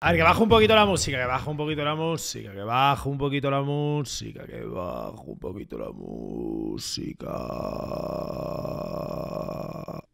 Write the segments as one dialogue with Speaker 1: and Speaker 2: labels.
Speaker 1: A ver, que bajo un poquito la música, que bajo un poquito la música, que bajo un poquito la música, que bajo un poquito la música.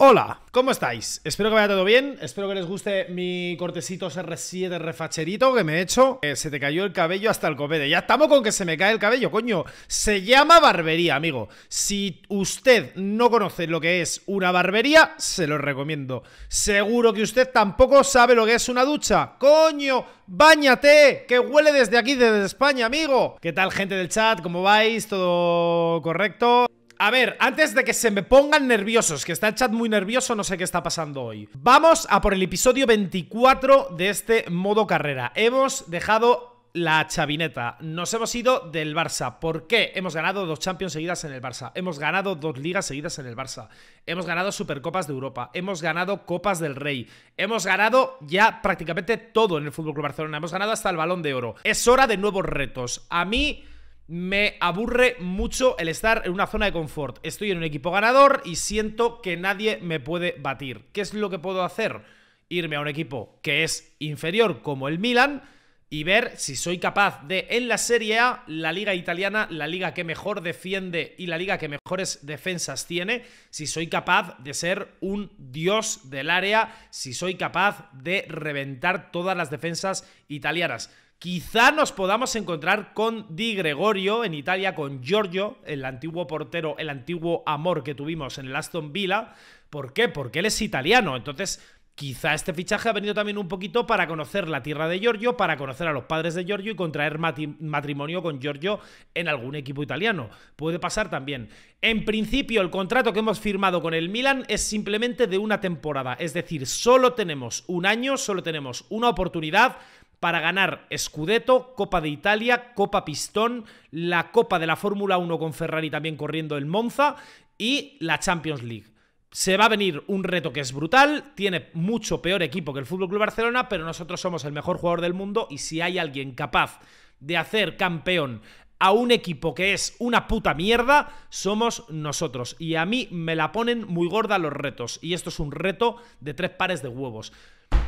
Speaker 1: Hola, ¿cómo estáis? Espero que vaya todo bien, espero que les guste mi cortecito R7 refacherito que me he hecho. se te cayó el cabello hasta el copete. Ya estamos con que se me cae el cabello, coño. Se llama barbería, amigo. Si usted no conoce lo que es una barbería, se lo recomiendo. Seguro que usted tampoco sabe lo que es una ducha. Coño, Báñate, que huele desde aquí, desde España, amigo. ¿Qué tal, gente del chat? ¿Cómo vais? ¿Todo correcto? A ver, antes de que se me pongan nerviosos, que está el chat muy nervioso, no sé qué está pasando hoy. Vamos a por el episodio 24 de este modo carrera. Hemos dejado la chavineta. Nos hemos ido del Barça. ¿Por qué? Hemos ganado dos Champions seguidas en el Barça. Hemos ganado dos ligas seguidas en el Barça. Hemos ganado Supercopas de Europa. Hemos ganado Copas del Rey. Hemos ganado ya prácticamente todo en el Fútbol Barcelona. Hemos ganado hasta el Balón de Oro. Es hora de nuevos retos. A mí me aburre mucho el estar en una zona de confort. Estoy en un equipo ganador y siento que nadie me puede batir. ¿Qué es lo que puedo hacer? Irme a un equipo que es inferior como el Milan y ver si soy capaz de en la Serie A, la liga italiana, la liga que mejor defiende y la liga que mejores defensas tiene, si soy capaz de ser un dios del área, si soy capaz de reventar todas las defensas italianas. Quizá nos podamos encontrar con Di Gregorio en Italia, con Giorgio, el antiguo portero, el antiguo amor que tuvimos en el Aston Villa. ¿Por qué? Porque él es italiano. Entonces, quizá este fichaje ha venido también un poquito para conocer la tierra de Giorgio, para conocer a los padres de Giorgio y contraer matrimonio con Giorgio en algún equipo italiano. Puede pasar también. En principio, el contrato que hemos firmado con el Milan es simplemente de una temporada. Es decir, solo tenemos un año, solo tenemos una oportunidad para ganar Scudetto, Copa de Italia, Copa Pistón, la Copa de la Fórmula 1 con Ferrari también corriendo el Monza y la Champions League. Se va a venir un reto que es brutal, tiene mucho peor equipo que el Fútbol Club Barcelona, pero nosotros somos el mejor jugador del mundo y si hay alguien capaz de hacer campeón a un equipo que es una puta mierda, somos nosotros. Y a mí me la ponen muy gorda los retos. Y esto es un reto de tres pares de huevos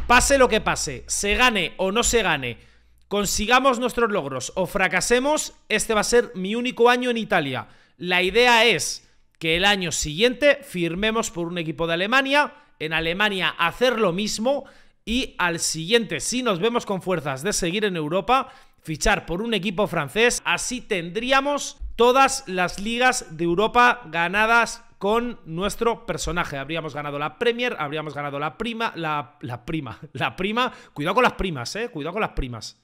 Speaker 1: pase lo que pase, se gane o no se gane, consigamos nuestros logros o fracasemos, este va a ser mi único año en Italia. La idea es que el año siguiente firmemos por un equipo de Alemania, en Alemania hacer lo mismo y al siguiente, si nos vemos con fuerzas de seguir en Europa, fichar por un equipo francés, así tendríamos todas las ligas de Europa ganadas con nuestro personaje. Habríamos ganado la Premier, habríamos ganado la prima, la, la prima, la prima. Cuidado con las primas, eh, cuidado con las primas,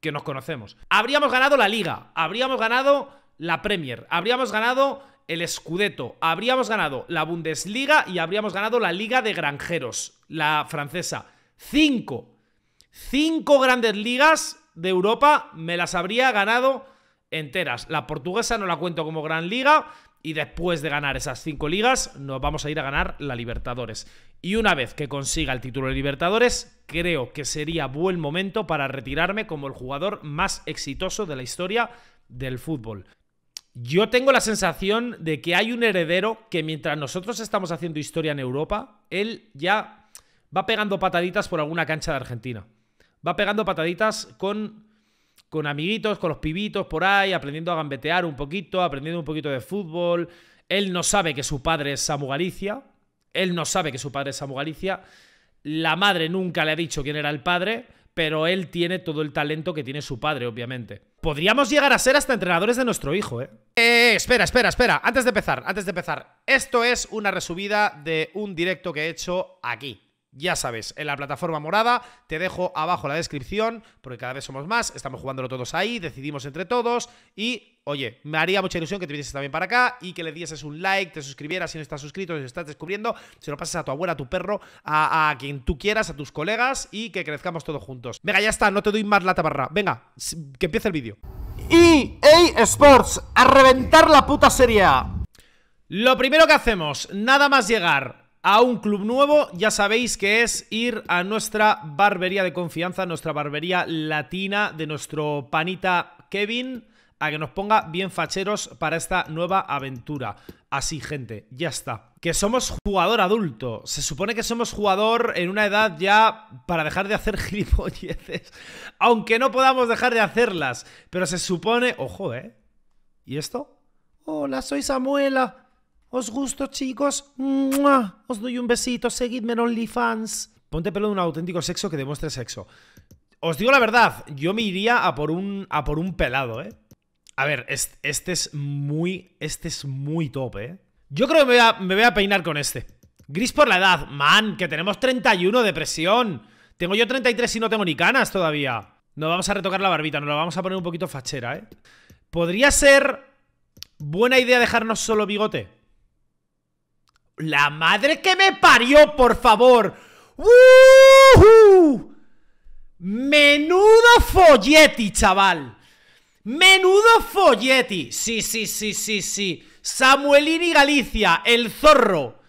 Speaker 1: que nos conocemos. Habríamos ganado la Liga, habríamos ganado la Premier, habríamos ganado el Scudetto, habríamos ganado la Bundesliga y habríamos ganado la Liga de Granjeros, la francesa. Cinco, cinco grandes ligas de Europa me las habría ganado enteras. La portuguesa no la cuento como gran liga, y después de ganar esas cinco ligas, nos vamos a ir a ganar la Libertadores. Y una vez que consiga el título de Libertadores, creo que sería buen momento para retirarme como el jugador más exitoso de la historia del fútbol. Yo tengo la sensación de que hay un heredero que mientras nosotros estamos haciendo historia en Europa, él ya va pegando pataditas por alguna cancha de Argentina. Va pegando pataditas con con amiguitos, con los pibitos por ahí, aprendiendo a gambetear un poquito, aprendiendo un poquito de fútbol. Él no sabe que su padre es Samu Galicia. Él no sabe que su padre es Samu Galicia. La madre nunca le ha dicho quién era el padre, pero él tiene todo el talento que tiene su padre, obviamente. Podríamos llegar a ser hasta entrenadores de nuestro hijo, ¿eh? Eh, espera, espera, espera. Antes de empezar, antes de empezar. Esto es una resubida de un directo que he hecho aquí. Ya sabes, en la plataforma morada, te dejo abajo la descripción, porque cada vez somos más, estamos jugándolo todos ahí, decidimos entre todos y, oye, me haría mucha ilusión que te vinieses también para acá y que le dieses un like, te suscribieras si no estás suscrito, si estás descubriendo, se lo pases a tu abuela, a tu perro, a, quien tú quieras, a tus colegas y que crezcamos todos juntos. Venga, ya está, no te doy más la tabarra, venga, que empiece el vídeo. EA Sports, a reventar la puta serie. Lo primero que hacemos, nada más llegar, a un club nuevo, ya sabéis que es ir a nuestra barbería de confianza, nuestra barbería latina de nuestro panita Kevin, a que nos ponga bien facheros para esta nueva aventura. Así, gente, ya está. Que somos jugador adulto. Se supone que somos jugador en una edad ya para dejar de hacer gilipolleces. Aunque no podamos dejar de hacerlas. Pero se supone... Ojo, ¿eh? ¿Y esto? Hola, soy Samuela. Os gusto, chicos. Os doy un besito. Seguidme en OnlyFans. Ponte pelo de un auténtico sexo que demuestre sexo. Os digo la verdad, yo me iría a por un, a por un pelado, ¿eh? A ver, este, es muy. Este es muy top, ¿eh? Yo creo que me voy, a, me voy a peinar con este. Gris por la edad. Man, que tenemos 31 de presión. Tengo yo 33 y no tengo ni canas todavía. Nos vamos a retocar la barbita, nos la vamos a poner un poquito fachera, ¿eh? Podría ser buena idea dejarnos solo bigote. La madre que me parió, por favor. ¡Woohoo! Menudo folletti, chaval. Menudo folletti! Sí, sí, sí, sí, sí. Samuelini Galicia, el zorro.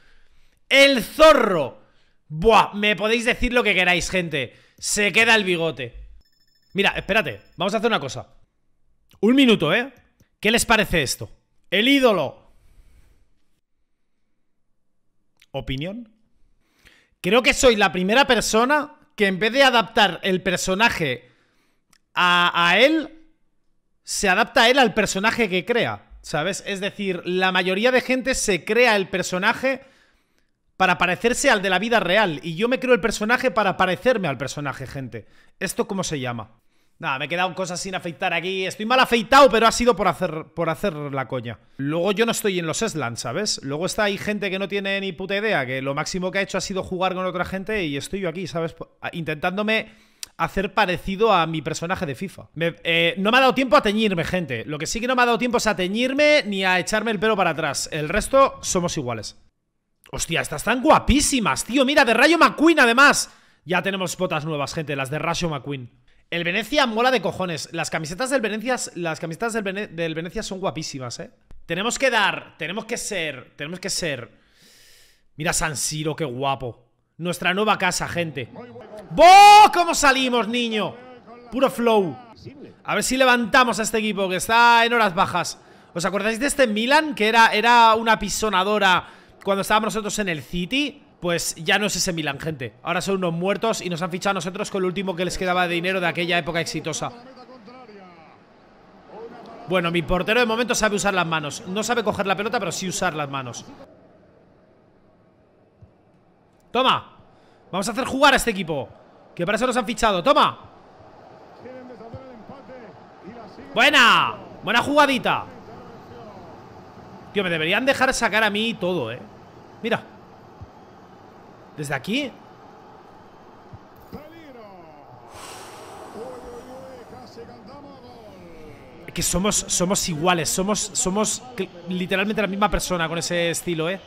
Speaker 1: El zorro. Buah, me podéis decir lo que queráis, gente. Se queda el bigote. Mira, espérate. Vamos a hacer una cosa. Un minuto, ¿eh? ¿Qué les parece esto? El ídolo opinión. Creo que soy la primera persona que en vez de adaptar el personaje a, él, se adapta a él al personaje que crea, ¿sabes? Es decir, la mayoría de gente se crea el personaje para parecerse al de la vida real y yo me creo el personaje para parecerme al personaje, gente. ¿Esto cómo se llama? Nada, me he quedado cosas sin afeitar aquí. Estoy mal afeitado, pero ha sido por hacer, por hacer la coña. Luego yo no estoy en los Slans, ¿sabes? Luego está ahí gente que no tiene ni puta idea, que lo máximo que ha hecho ha sido jugar con otra gente y estoy yo aquí, ¿sabes? Intentándome hacer parecido a mi personaje de FIFA. Eh, no me ha dado tiempo a teñirme, gente. Lo que sí que no me ha dado tiempo es a teñirme ni a echarme el pelo para atrás. El resto somos iguales. Hostia, estas están guapísimas, tío. Mira, de Rayo McQueen, además. Ya tenemos botas nuevas, gente, las de Rayo McQueen. El Venecia mola de cojones. Las camisetas del Venecia, las camisetas del, Venecia son guapísimas, ¿eh? Tenemos que dar, tenemos que ser, tenemos que ser. Mira San Siro, qué guapo. Nuestra nueva casa, gente. ¡Boo! ¿Cómo salimos, niño? Puro flow. A ver si levantamos a este equipo que está en horas bajas. ¿Os acordáis de este Milan? Que era, era una pisonadora cuando estábamos nosotros en el City pues ya no es ese Milan, gente. Ahora son unos muertos y nos han fichado a nosotros con lo último que les quedaba de dinero de aquella época exitosa. Bueno, mi portero de momento sabe usar las manos. No sabe coger la pelota, pero sí usar las manos. Toma. Vamos a hacer jugar a este equipo. Que para eso nos han fichado. Toma. Buena. Buena jugadita. Tío, me deberían dejar sacar a mí todo, eh. Mira. ¿Desde aquí? que somos, somos iguales, somos, somos literalmente la misma persona con ese estilo, ¿eh?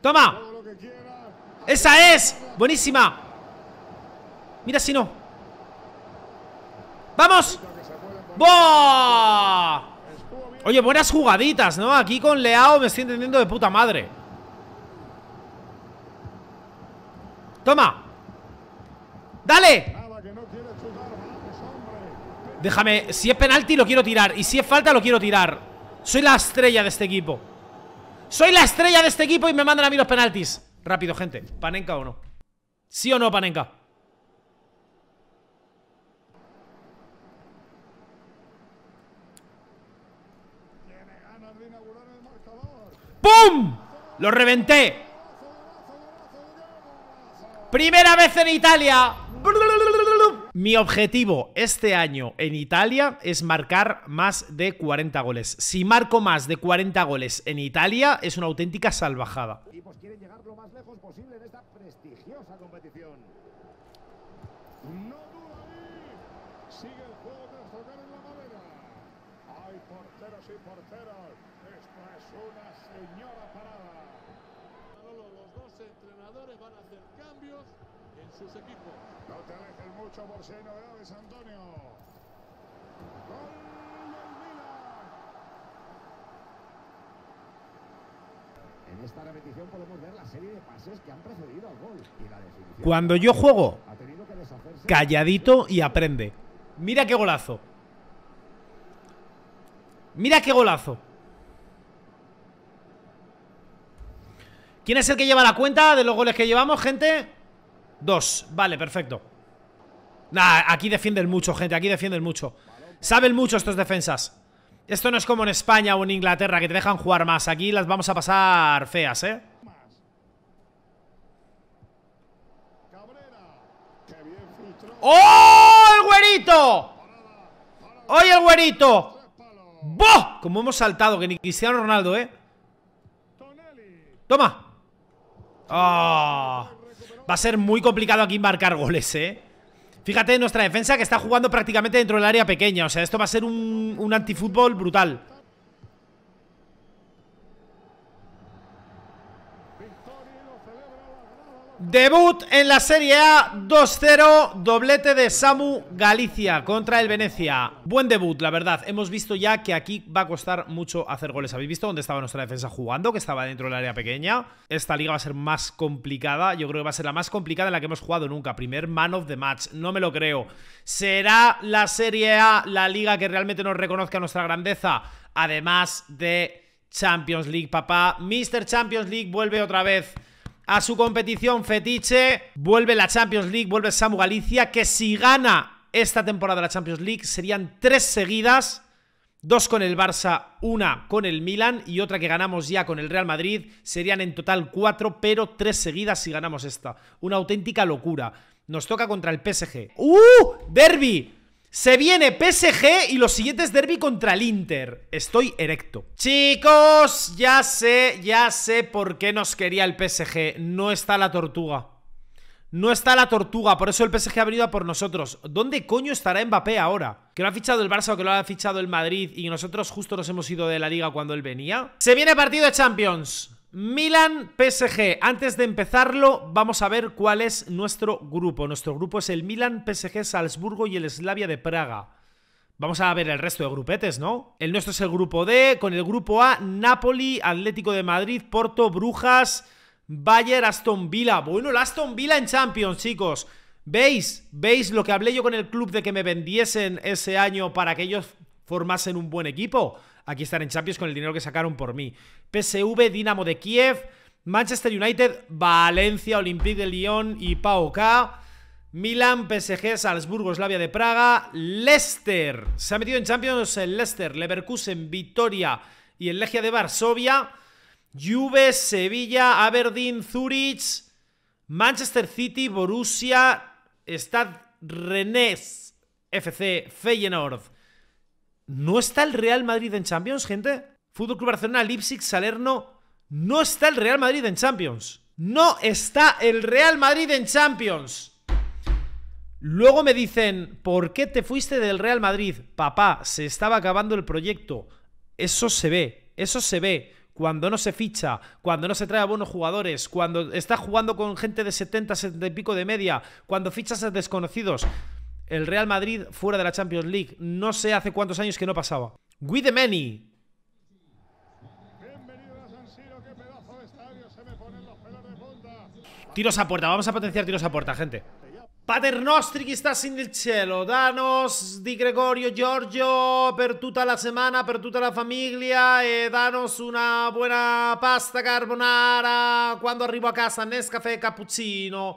Speaker 1: ¡Toma! ¡Esa es! ¡Buenísima! Mira si no ¡Vamos! Oye, buenas jugaditas, ¿no? Aquí con Leao me estoy entendiendo de puta madre Toma Dale Déjame, si es penalti lo quiero tirar Y si es falta lo quiero tirar Soy la estrella de este equipo Soy la estrella de este equipo y me mandan a mí los penaltis Rápido, gente, Panenka o no ¿Sí o no, Panenka? ¡Pum! Lo reventé Primera vez en Italia. Mi objetivo este año en Italia es marcar más de 40 goles. Si marco más de 40 goles en Italia, es una auténtica salvajada.
Speaker 2: llegar lo más lejos posible en esta prestigiosa competición. señora parada. los dos entrenadores van a cambios en sus equipos. No te alejes mucho, Borseno Graves, Antonio. ¡Gol del Milan! En esta repetición podemos ver la serie de pases que han precedido al gol. Y la definición... Cuando yo juego, calladito y
Speaker 1: aprende. Mira qué golazo. Mira qué golazo. ¿Quién es el que lleva la cuenta de los goles que llevamos, gente? Dos, vale, perfecto Nah, aquí defienden mucho, gente, aquí defienden mucho Saben mucho estos defensas Esto no es como en España o en Inglaterra Que te dejan jugar más, aquí las vamos a pasar feas, eh ¡Oh, el güerito! ¡Oye, el güerito! ¡Boh! Como hemos saltado, que ni Cristiano Ronaldo, ¿eh? ¡Toma! ¡Oh! Va a ser muy complicado aquí marcar goles, ¿eh? Fíjate nuestra defensa que está jugando prácticamente dentro del área pequeña. O sea, esto va a ser un, un antifútbol brutal. Debut en la Serie A 2-0, doblete de Samu Galicia contra el Venecia. Buen debut, la verdad. Hemos visto ya que aquí va a costar mucho hacer goles. ¿Habéis visto dónde estaba nuestra defensa jugando? Que estaba dentro del área pequeña. Esta liga va a ser más complicada. Yo creo que va a ser la más complicada en la que hemos jugado nunca. Primer man of the match. No me lo creo. ¿Será la Serie A la liga que realmente nos reconozca nuestra grandeza? Además de Champions League, papá. Mr. Champions League vuelve otra vez a su competición fetiche. Vuelve la Champions League, vuelve Samu Galicia, que si gana esta temporada la Champions League serían tres seguidas. Dos con el Barça, una con el Milan y otra que ganamos ya con el Real Madrid. Serían en total cuatro, pero tres seguidas si ganamos esta. Una auténtica locura. Nos toca contra el PSG. ¡Uh! ¡Derby! Se viene PSG y los siguientes derby contra el Inter. Estoy erecto. Chicos, ya sé, ya sé por qué nos quería el PSG. No está la tortuga. No está la tortuga, por eso el PSG ha venido a por nosotros. ¿Dónde coño estará Mbappé ahora? ¿Que lo ha fichado el Barça o que lo ha fichado el Madrid y nosotros justo nos hemos ido de la liga cuando él venía? Se viene partido de Champions. Milan PSG. Antes de empezarlo, vamos a ver cuál es nuestro grupo. Nuestro grupo es el Milan, PSG, Salzburgo y el Slavia de Praga. Vamos a ver el resto de grupetes, ¿no? El nuestro es el grupo D, con el grupo A, Napoli, Atlético de Madrid, Porto, Brujas, Bayer, Aston Villa. Bueno, el Aston Villa en Champions, chicos. ¿Veis? ¿Veis lo que hablé yo con el club de que me vendiesen ese año para que ellos formasen un buen equipo? aquí están en Champions con el dinero que sacaron por mí. PSV, Dinamo de Kiev, Manchester United, Valencia, Olympique de Lyon y PAOK. Milan, PSG, Salzburgo, Slavia de Praga, Leicester. Se ha metido en Champions el Leicester, Leverkusen, Vitoria y el Legia de Varsovia. Juve, Sevilla, Aberdeen, Zurich, Manchester City, Borussia, Stad Rennes, FC, Feyenoord, no está el Real Madrid en Champions, gente. Fútbol Club Barcelona, Leipzig, Salerno. No está el Real Madrid en Champions. No está el Real Madrid en Champions. Luego me dicen, ¿por qué te fuiste del Real Madrid? Papá, se estaba acabando el proyecto. Eso se ve, eso se ve. Cuando no se ficha, cuando no se trae a buenos jugadores, cuando está jugando con gente de 70, 70 y pico de media, cuando fichas a desconocidos. El Real Madrid fuera de la Champions League. No sé hace cuántos años que no pasaba. With many. Tiros a puerta, vamos a potenciar tiros a puerta, gente. Paternostri está sin el cielo, danos di Gregorio Giorgio per tutta la semana, per tutta la familia, e danos una buena pasta carbonara cuando arribo a casa, Nescafé, cappuccino.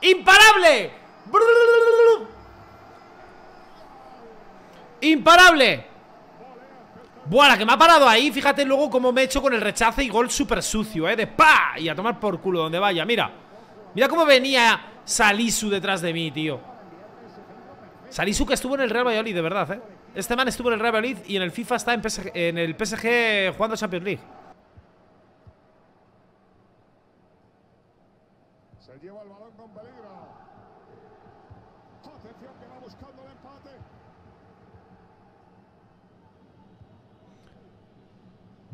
Speaker 1: ¡Imparable! ¡Imparable! Buah, que me ha parado ahí, fíjate luego cómo me he hecho con el rechace y gol súper sucio, ¿eh? De pa Y a tomar por culo donde vaya, mira Mira cómo venía Salisu detrás de mí, tío Salisu que estuvo en el Real Valladolid, de verdad, ¿eh? Este man estuvo en el Real Valladolid y en el FIFA está en el PSG jugando Champions League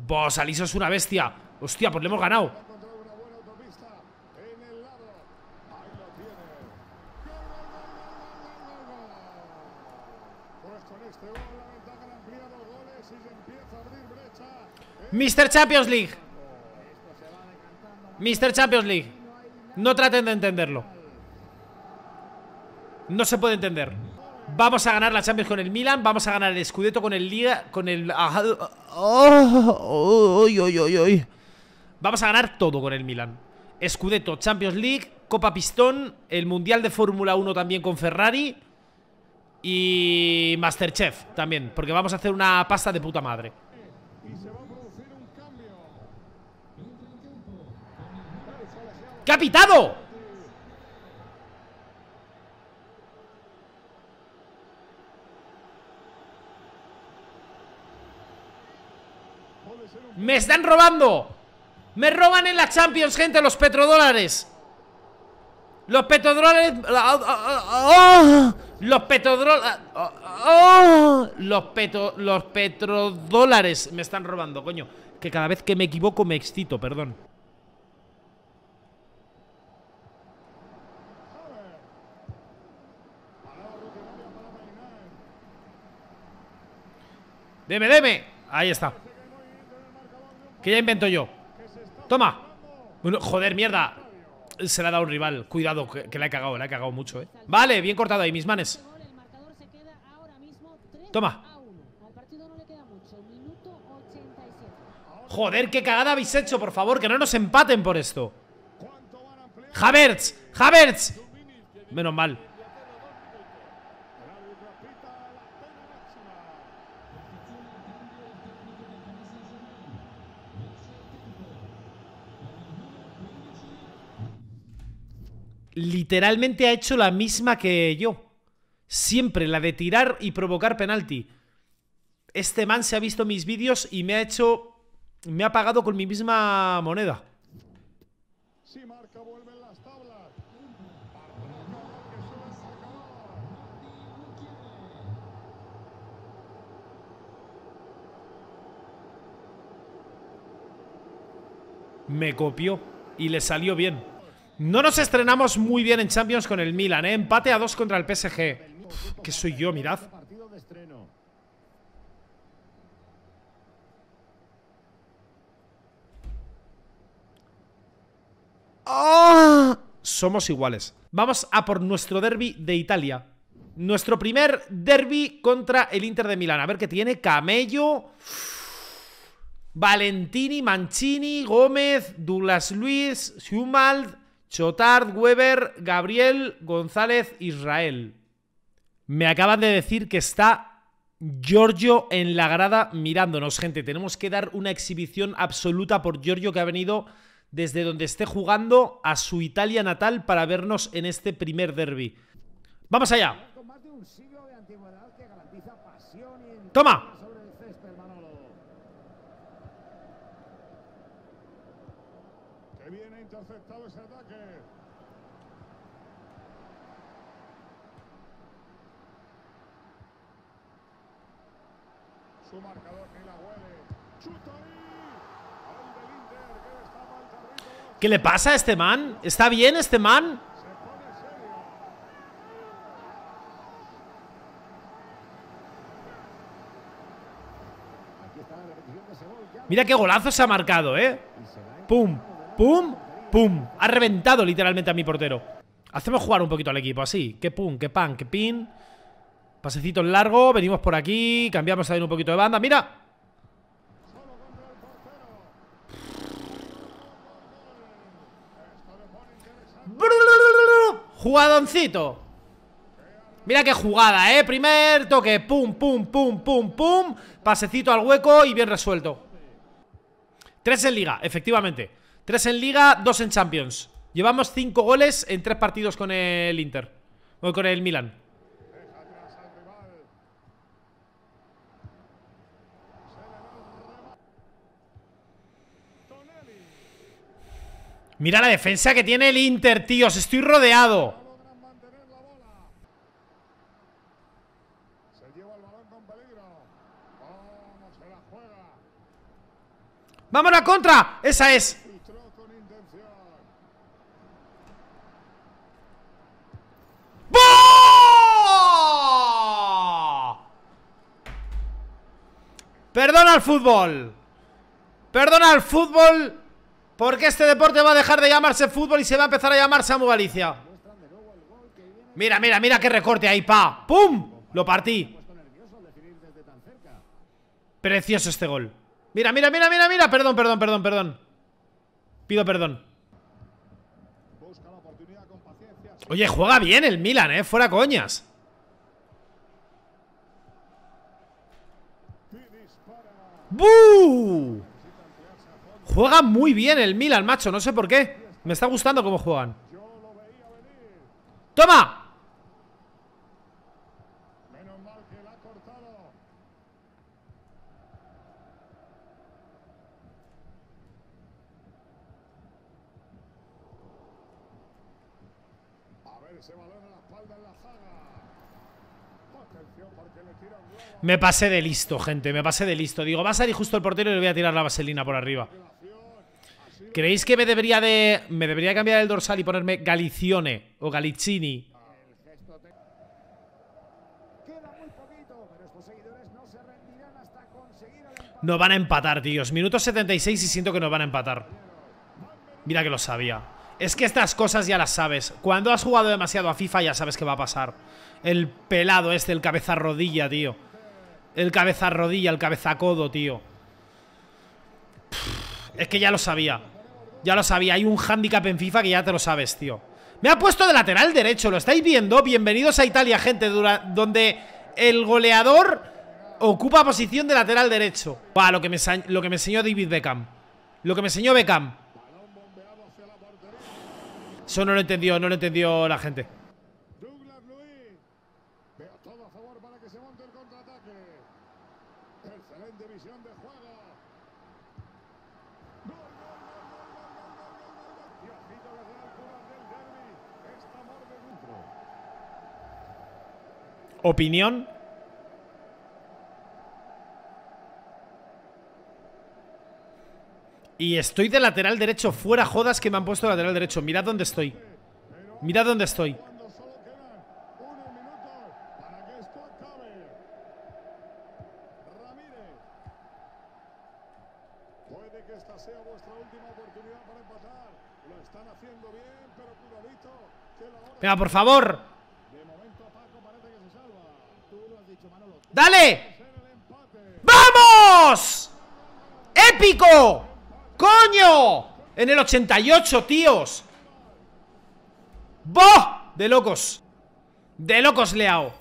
Speaker 1: Vos, Aliso es una bestia. Hostia, pues le hemos ganado. Mr. Champions League. Mr. Champions League. No traten de entenderlo. No se puede entender. Vamos a ganar la Champions con el Milan, vamos a ganar el Scudetto con el Liga, con el... ay, ah, ah, ah, vamos a ganar todo con el Milan. Scudetto, Champions League, Copa Pistón, el Mundial de Fórmula 1 también con Ferrari y Masterchef también, porque vamos a hacer una pasta de puta madre. ¡Capitado!
Speaker 2: Me están robando.
Speaker 1: Me roban en la Champions, gente, los petrodólares. Los petrodólares... Oh, los petrodólares... los, los petrodólares me están robando, coño. Que cada vez que me equivoco me excito, perdón. Deme, deme. Ahí está. Que ya invento yo. Toma. Bueno, joder, mierda. Se la ha dado un rival. Cuidado, que, la he cagado, la he cagado mucho, eh. Vale, bien cortado ahí, mis manes. Toma. Joder, qué cagada habéis hecho, por favor, que no nos empaten por esto. Havertz, Havertz. Menos mal. literalmente ha hecho la misma que yo. Siempre, la de tirar y provocar penalti. Este man se ha visto mis vídeos y me ha hecho... Me ha pagado con mi misma moneda. marca, Me copió y le salió bien. No nos estrenamos muy bien en Champions con el Milan, ¿eh? Empate a dos contra el PSG. que ¿Qué soy yo? Mirad. ¡Ah! Somos iguales. Vamos a por nuestro derby de Italia. Nuestro primer derby contra el Inter de Milán. A ver qué tiene. Camello. Valentini, Mancini, Gómez, Douglas Luis, Schumald, Chotard, Weber, Gabriel, González, Israel. Me acaban de decir que está Giorgio en la grada mirándonos, gente. Tenemos que dar una exhibición absoluta por Giorgio que ha venido desde donde esté jugando a su Italia natal para vernos en este primer derby. ¡Vamos allá!
Speaker 2: ¡Toma! interceptado ese ataque. Su marcador ni la huele. Chuta ahí.
Speaker 1: ¿Qué le pasa a este man? ¿Está bien este man?
Speaker 2: Mira qué golazo se ha
Speaker 1: marcado, ¿eh? Pum, pum, ¡Pum! Ha reventado literalmente a mi portero. Hacemos jugar un poquito al equipo, así. Que pum, que pan, ¡Qué pin. Pasecito largo, venimos por aquí, cambiamos también un poquito de banda. ¡Mira! Jugadoncito. Mira qué jugada, ¿eh? Primer toque, pum, pum, pum, pum, pum. Pasecito al hueco y bien resuelto. Tres en liga, efectivamente. Tres en Liga, dos en Champions. Llevamos cinco goles en tres partidos con el Inter. O con el Milan. Mira la defensa que tiene el Inter, tíos. Estoy rodeado. Vamos a la contra! ¡Esa es! Perdona al fútbol. Perdona al fútbol. Porque este deporte va a dejar de llamarse fútbol y se va a empezar a llamarse Samu Galicia. Mira, mira, mira qué recorte ahí, pa. ¡Pum! Lo partí. Precioso este gol. Mira, mira, mira, mira, mira. Perdón, perdón, perdón, perdón. Pido perdón. Oye, juega bien el Milan, eh. Fuera coñas. Juega muy bien el Milan, macho No sé por qué Me está gustando cómo juegan ¡Toma! Me pasé de listo, gente, me pasé de listo. Digo, va a salir justo el portero y le voy a tirar la vaselina por arriba. ¿Creéis que me debería de me debería cambiar el dorsal y ponerme Galicione o Galicini? No van a empatar, tíos. Minuto 76 y siento que nos van a empatar. Mira que lo sabía. Es que estas cosas ya las sabes. Cuando has jugado demasiado a FIFA ya sabes qué va a pasar. El pelado este, el cabeza rodilla, tío. El cabeza rodilla, el cabeza codo, tío. Es que ya lo sabía. Ya lo sabía. Hay un hándicap en FIFA que ya te lo sabes, tío. Me ha puesto de lateral derecho, ¿lo estáis viendo? Bienvenidos a Italia, gente, donde el goleador ocupa posición de lateral derecho. Va, lo que me, lo que me enseñó David Beckham. Lo que me enseñó Beckham. Eso no lo entendió, no lo entendió la gente. opinión Y estoy de lateral derecho, fuera jodas que me han puesto de lateral derecho. Mirad dónde estoy. Mirad dónde estoy.
Speaker 2: Cuando solo queda 1 minuto para que esto acabe. Ramírez. Puede que esta sea vuestra última oportunidad para empatar. Lo están haciendo bien, pero puro listo.
Speaker 1: Pega, por favor. ¡Dale! ¡Vamos! ¡Épico! ¡Coño! En el 88, tíos ¡Boh! De locos De locos, Leao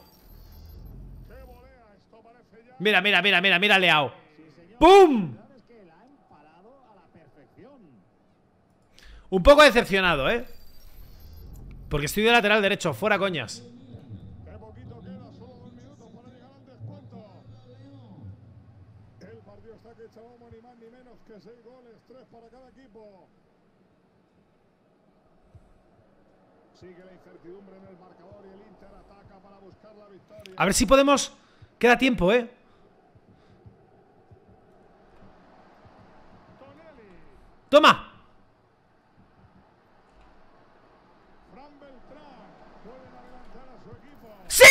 Speaker 1: Mira, mira, mira, mira, mira, Leao ¡Pum! Un poco decepcionado, ¿eh? Porque estoy de lateral derecho, fuera coñas A ver si podemos... Queda tiempo, ¿eh? ¡Toma! ¡Sí!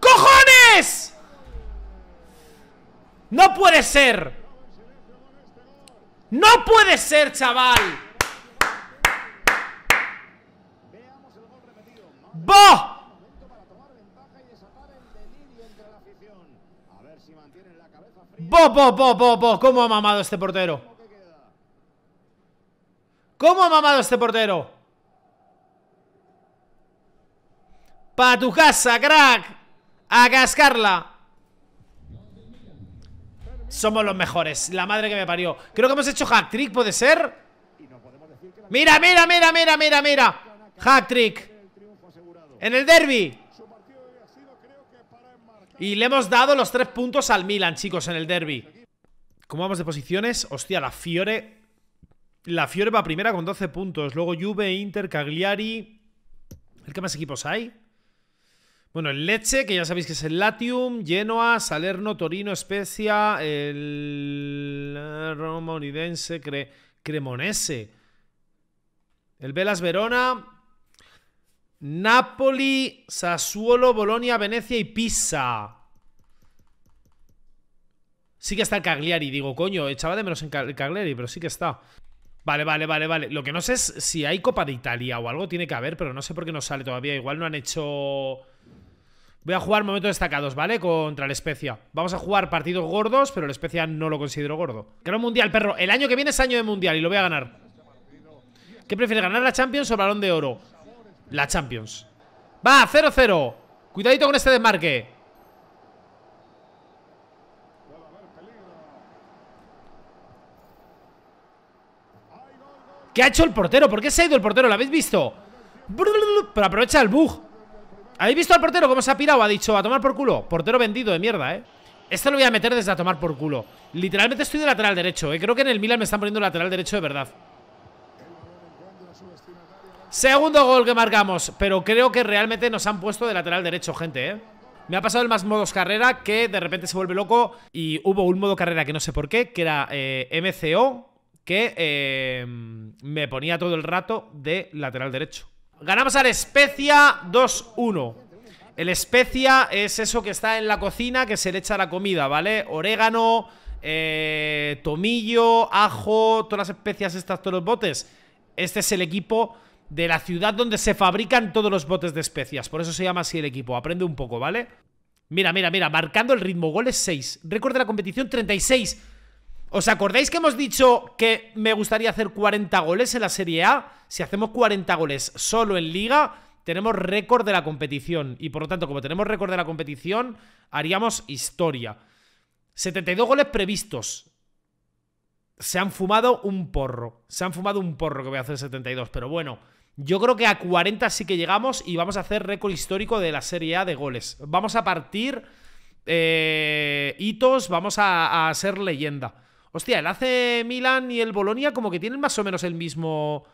Speaker 1: ¡Cojones! ¡No puede ser! Este ¡No puede ser, chaval! ¡Bo, bo, bo, bo, cómo ha mamado este portero? ¿Cómo ha mamado este portero? ¡Pa tu casa, crack! ¡A cascarla! Somos los mejores, la madre que me parió Creo que hemos hecho hack-trick, ¿puede ser? ¡Mira, mira, mira, mira, mira, mira! ¡Hack-trick! ¡En el derby! Y le hemos dado los tres puntos al Milan, chicos, en el derby. ¿Cómo vamos de posiciones? Hostia, la Fiore... La Fiore va primera con 12 puntos. Luego Juve, Inter, Cagliari... ¿Qué más equipos hay? Bueno, el Leche, que ya sabéis que es el Latium, Genoa, Salerno, Torino, Spezia, el Roma, Unidense, Cremonese. El Velas Verona, Napoli, Sassuolo, Bolonia, Venecia y Pisa. Sí que está el Cagliari, digo, coño, echaba de menos en el Cagliari, pero sí que está. Vale, vale, vale, vale. Lo que no sé es si hay Copa de Italia o algo tiene que haber, pero no sé por qué no sale todavía. Igual no han hecho... Voy a jugar momentos destacados, ¿vale? Contra el Especia. Vamos a jugar partidos gordos, pero el Especia no lo considero gordo. Creo mundial, perro. El año que viene es año de mundial y lo voy a ganar. ¿Qué prefiere ganar la Champions o Balón de Oro? La Champions. Va, 0-0. Cuidadito con este desmarque. ¿Qué ha hecho el portero? ¿Por qué se ha ido el portero? ¿Lo habéis visto? Pero aprovecha el bug. ¿Habéis visto al portero cómo se ha pirado? Ha dicho, a tomar por culo. Portero vendido de mierda, ¿eh? Este lo voy a meter desde a tomar por culo. Literalmente estoy de lateral derecho, ¿eh? Creo que en el Milan me están poniendo lateral derecho de verdad. Segundo gol que marcamos, pero creo que realmente nos han puesto de lateral derecho, gente, ¿eh? Me ha pasado el más modos carrera que de repente se vuelve loco y hubo un modo carrera que no sé por qué, que era eh, MCO, que eh, me ponía todo el rato de lateral derecho. Ganamos al Especia 2-1. El Especia es eso que está en la cocina que se le echa la comida, ¿vale? Orégano, tomillo, ajo, todas las especias estas, todos los botes. Este es el equipo de la ciudad donde se fabrican todos los botes de especias. Por eso se llama así el equipo. Aprende un poco, ¿vale? Mira, mira, mira. Marcando el ritmo. Goles 6. Récord de la competición 36. ¿Os acordáis que hemos dicho que me gustaría hacer 40 goles en la Serie A? Si hacemos 40 goles solo en Liga, tenemos récord de la competición. Y por lo tanto, como tenemos récord de la competición, haríamos historia. 72 goles previstos. Se han fumado un porro. Se han fumado un porro que voy a hacer 72. Pero bueno, yo creo que a 40 sí que llegamos y vamos a hacer récord histórico de la Serie A de goles. Vamos a partir eh, hitos, vamos a, a, ser leyenda. Hostia, el AC Milan y el Bolonia como que tienen más o menos el mismo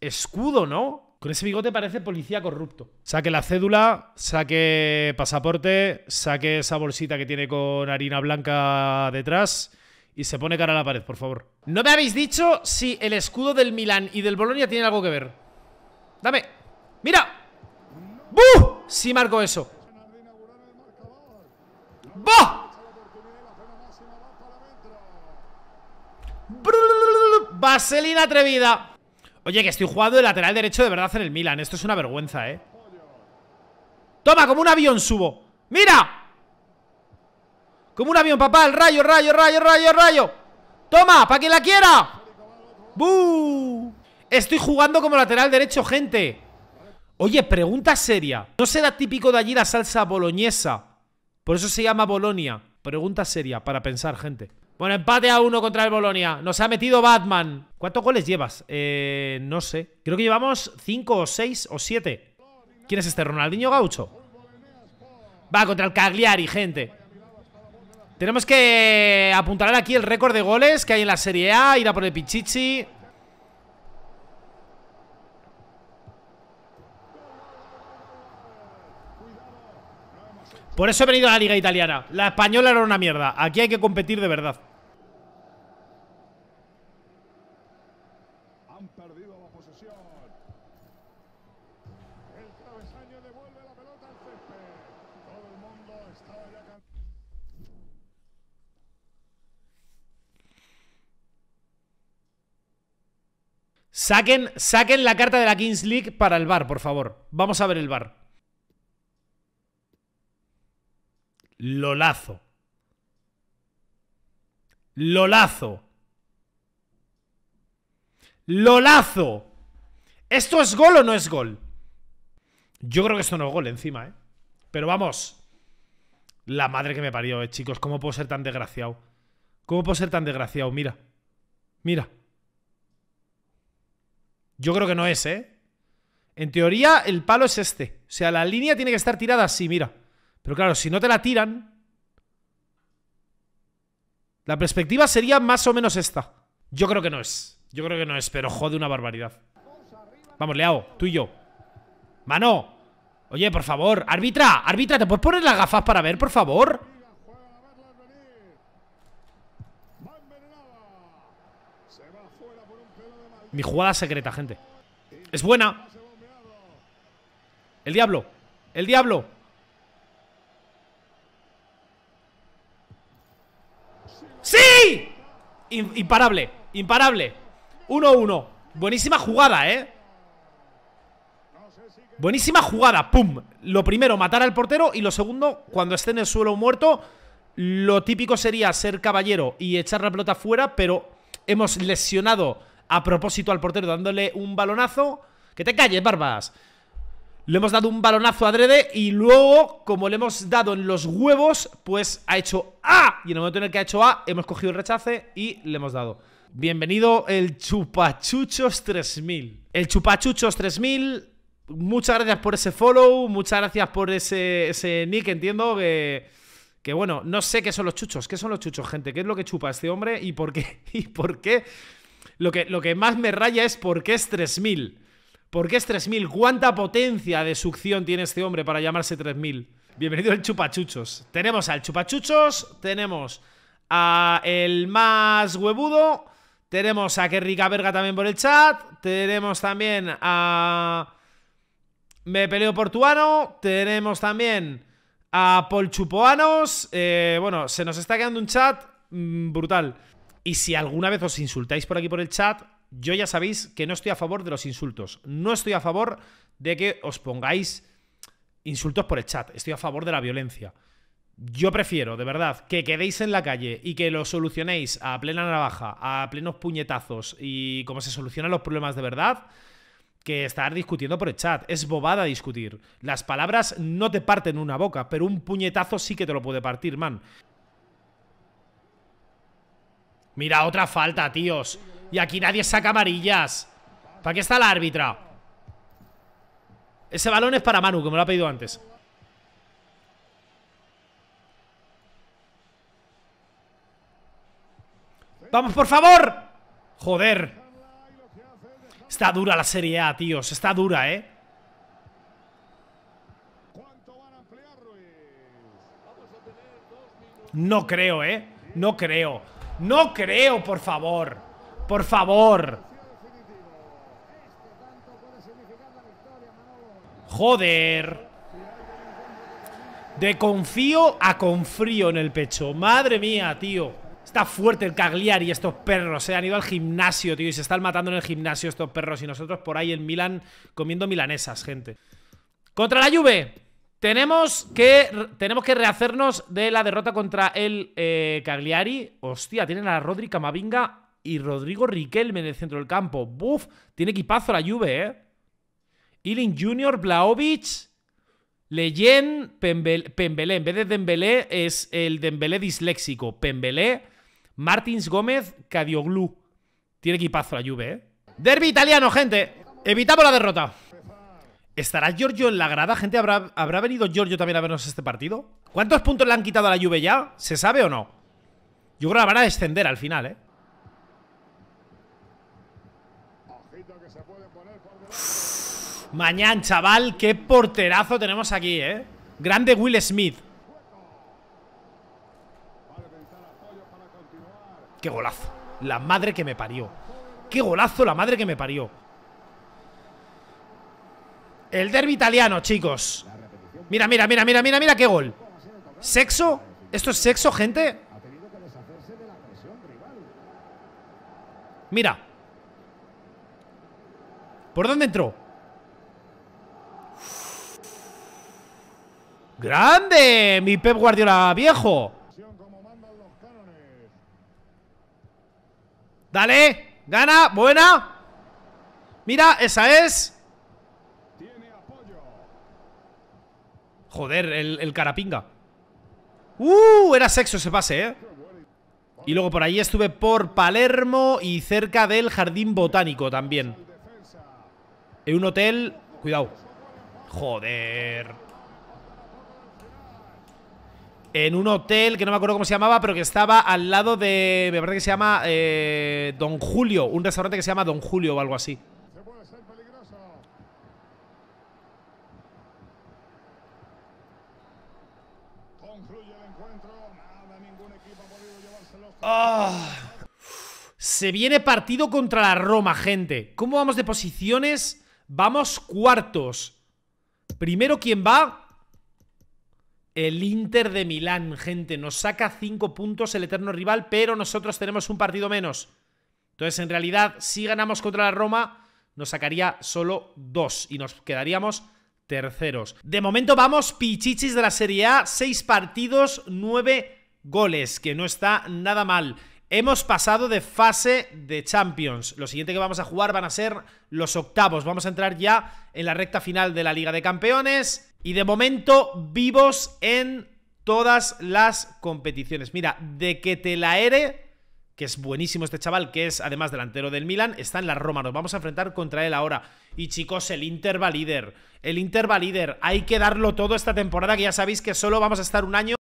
Speaker 1: escudo, ¿no? Con ese bigote parece policía corrupto. Saque la cédula, saque pasaporte, saque esa bolsita que tiene con harina blanca detrás y se pone cara a la pared, por favor. No me habéis dicho si el escudo del Milán y del Bolonia tiene algo que ver. Dame. ¡Mira! ¡Buh! Sí marco eso. ¡Bah! Vaselina atrevida. Oye, que estoy jugando de lateral derecho de verdad en el Milan. Esto es una vergüenza, ¿eh? Toma, como un avión subo. ¡Mira! Como un avión, papá. El rayo, rayo, rayo, rayo, rayo. Toma, para quien la quiera. Estoy jugando como lateral derecho, gente. Oye, pregunta seria. ¿No será típico de allí la salsa boloñesa? Por eso se llama Bolonia. Pregunta seria, para pensar, gente. Bueno, empate a uno contra el Bolonia. Nos ha metido Batman. ¿Cuántos goles llevas? Eh, no sé. Creo que llevamos cinco o seis o siete. ¿Quién es este? ¿Ronaldinho Gaucho? Va contra el Cagliari, gente. Tenemos que apuntar aquí el récord de goles que hay en la Serie A, ir a por el Pichichi. Por eso he venido a la liga italiana. La española era una mierda. Aquí hay que competir de verdad. Saquen, la carta de la Kings League para el bar, por favor. Vamos a ver el bar. Lolazo. Lolazo. Lolazo. ¿Esto es gol o no es gol? Yo creo que esto no es gol encima, ¿eh? Pero vamos. La madre que me parió, eh, chicos. ¿Cómo puedo ser tan desgraciado? ¿Cómo puedo ser tan desgraciado? Mira. Mira. Yo creo que no es, ¿eh? En teoría, el palo es este. O sea, la línea tiene que estar tirada así, mira. Pero claro, si no te la tiran... La perspectiva sería más o menos esta. Yo creo que no es. Yo creo que no es, pero jode una barbaridad. Vamos, Leao, tú y yo. Mano. Oye, por favor, árbitra, árbitra, ¿te puedes poner las gafas para ver, por favor? Mi jugada secreta, gente. Es buena. El diablo. El diablo. ¡Sí! imparable. Imparable. 1-1. Buenísima jugada, ¿eh? Buenísima jugada. ¡Pum! Lo primero, matar al portero. Y lo segundo, cuando esté en el suelo muerto, lo típico sería ser caballero y echar la pelota fuera, pero hemos lesionado a propósito al portero dándole un balonazo. ¡Que te calles, Barbas! Le hemos dado un balonazo adrede y luego, como le hemos dado en los huevos, pues ha hecho A. Y en el momento en el que ha hecho A, hemos cogido el rechace y le hemos dado. Bienvenido el Chupachuchos 3000. El Chupachuchos 3000, muchas gracias por ese follow, muchas gracias por ese, ese nick, entiendo que... Que bueno, no sé qué son los chuchos, qué son los chuchos, gente, qué es lo que chupa este hombre y por qué, y por qué lo que, lo que más me raya es por qué es 3000. ¿Por qué es 3000? ¿Cuánta potencia de succión tiene este hombre para llamarse 3000? Bienvenido al Chupachuchos. Tenemos al Chupachuchos, tenemos a el más huevudo, tenemos a que rica verga también por el chat, tenemos también a me peleo portuano, tenemos también a polchupoanos, chupoanos eh, bueno, se nos está quedando un chat mm, brutal. Y si alguna vez os insultáis por aquí por el chat, yo ya sabéis que no estoy a favor de los insultos. No estoy a favor de que os pongáis insultos por el chat. Estoy a favor de la violencia. Yo prefiero, de verdad, que quedéis en la calle y que lo solucionéis a plena navaja, a plenos puñetazos y como se solucionan los problemas de verdad, que estar discutiendo por el chat. Es bobada discutir. Las palabras no te parten una boca, pero un puñetazo sí que te lo puede partir, man. Mira, otra falta, tíos Y aquí nadie saca amarillas ¿Para qué está la árbitra? Ese balón es para Manu, que me lo ha pedido antes ¡Vamos, por favor! Joder Está dura la Serie A, tíos Está dura, ¿eh? No creo, ¿eh? No creo no creo, por favor. Por favor. Joder. De confío a confrío en el pecho. Madre mía, tío. Está fuerte el Cagliari, estos perros. Se eh. han ido al gimnasio, tío. Y se están matando en el gimnasio estos perros. Y nosotros por ahí en Milán, comiendo milanesas, gente. Contra la lluvia! Tenemos que, tenemos que rehacernos de la derrota contra el eh, Cagliari. Hostia, tienen a Rodri Camavinga y Rodrigo Riquelme en el centro del campo. Buf, tiene equipazo la Juve, ¿eh? Ealing Jr., Blaovic, Leyen, Pembelé. En vez de Dembélé es el Dembélé disléxico. Pembelé, Martins Gómez, Cadioglu. Tiene equipazo la Juve, ¿eh? Derby italiano, gente. Evitamos la derrota. ¿Estará Giorgio en la grada? Gente, ¿habrá, ¿habrá venido Giorgio también a vernos este partido? ¿Cuántos puntos le han quitado a la Juve ya? ¿Se sabe o no? Yo creo que la van a descender al final, ¿eh? Mañana, chaval, qué porterazo tenemos aquí, ¿eh? Grande Will Smith. Qué golazo. La madre que me parió. Qué golazo la madre que me parió. El derby italiano, chicos Mira, mira, mira, mira, mira, mira qué gol ¿Sexo? ¿Esto es sexo, gente? Mira ¿Por dónde entró? ¡Grande! Mi Pep Guardiola viejo Dale, gana, buena Mira, esa es Joder, el, carapinga. ¡Uh! Era sexo ese pase, ¿eh? Y luego por ahí estuve por Palermo y cerca del Jardín Botánico también. En un hotel... Cuidado. Joder. En un hotel que no me acuerdo cómo se llamaba, pero que estaba al lado de... Me parece que se llama eh, Don Julio. Un restaurante que se llama Don Julio o algo así. Ah. Se viene partido contra la Roma, gente. ¿Cómo vamos de posiciones? Vamos cuartos. Primero, ¿quién va? El Inter de Milán, gente. Nos saca 5 puntos el eterno rival, pero nosotros tenemos un partido menos. Entonces, en realidad, si ganamos contra la Roma, nos sacaría solo dos y nos quedaríamos terceros. De momento vamos pichichis de la Serie A. Seis partidos, 9 goles, que no está nada mal. Hemos pasado de fase de Champions. Lo siguiente que vamos a jugar van a ser los octavos. Vamos a entrar ya en la recta final de la Liga de Campeones. Y de momento, vivos en todas las competiciones. Mira, de que te la ere, que es buenísimo este chaval, que es además delantero del Milan, está en la Roma. Nos vamos a enfrentar contra él ahora. Y chicos, el Inter va líder. El Inter va líder. Hay que darlo todo esta temporada, que ya sabéis que solo vamos a estar un año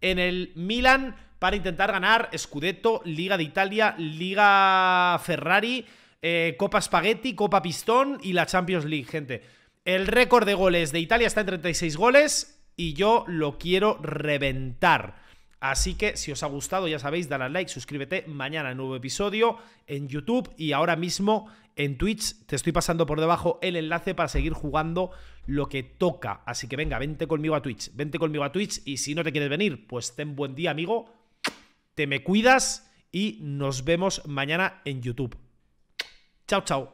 Speaker 1: en el Milan para intentar ganar Scudetto, Liga de Italia, Liga Ferrari, eh, Copa Spaghetti, Copa Pistón y la Champions League, gente. El récord de goles de Italia está en 36 goles y yo lo quiero reventar. Así que si os ha gustado, ya sabéis, dale a like, suscríbete mañana nuevo episodio en YouTube y ahora mismo en Twitch. Te estoy pasando por debajo el enlace para seguir jugando lo que toca. Así que venga, vente conmigo a Twitch. Vente conmigo a Twitch y si no te quieres venir, pues ten buen día, amigo. Te me cuidas y nos vemos mañana en YouTube. Chao, chao.